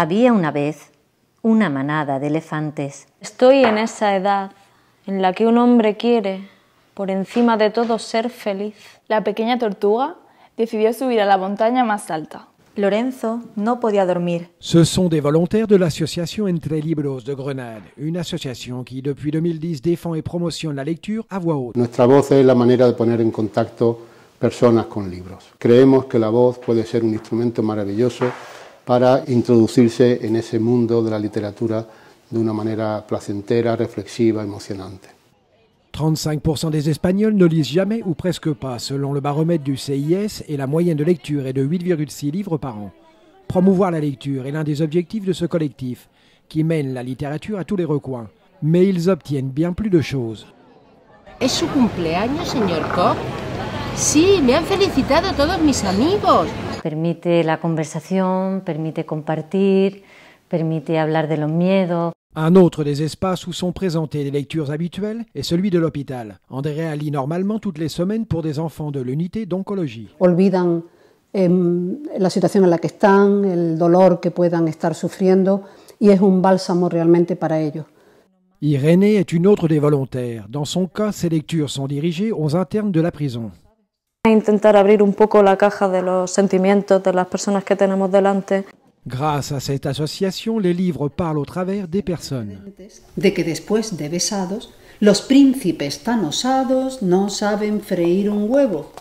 Había una vez una manada de elefantes. Estoy en esa edad en la que un hombre quiere, por encima de todo, ser feliz. La pequeña tortuga decidió subir a la montaña más alta. Lorenzo no podía dormir. Ce sont des volontaires de l'association Entre Libros de Grenade, una asociación que, depuis 2010 défend y promociona la lectura a voix haute. Nuestra voz es la manera de poner en contacto personas con libros. Creemos que la voz puede ser un instrumento maravilloso para introducirse en ese mundo de la literatura de una manera placentera, reflexiva, emocionante. 35% des Espagnols ne lisent jamais ou presque pas, selon le baromètre du CIS, et la moyenne de lecture est de 8,6 livres par an. Promouvoir la lecture est l'un des objectifs de ce collectif, qui mène la littérature à tous les recoins. Mais ils obtiennent bien plus de choses. Es su cumpleaños, señor Koch. Sí, me han felicitado todos mis amigos. Permite la conversation, permite compartir, permite hablar de los miedos. Un autre des espaces où sont présentées les lectures habituelles est celui de l'hôpital. Andrea lit normalement toutes les semaines pour des enfants de l'unité d'oncologie. Olvidan eh, la situation en la que están, el dolor que puedan estar sufriendo y es un bálsamo realmente para ellos. Irénée est une autre des volontaires. Dans son cas, ses lectures sont dirigées aux internes de la prison. intentar abrir un poco la caja de los sentimientos de las personas que tenemos delante. Gracias a esta asociación, les libro parlent au través des personnes. De que después de besados, los príncipes tan osados no saben freír un huevo.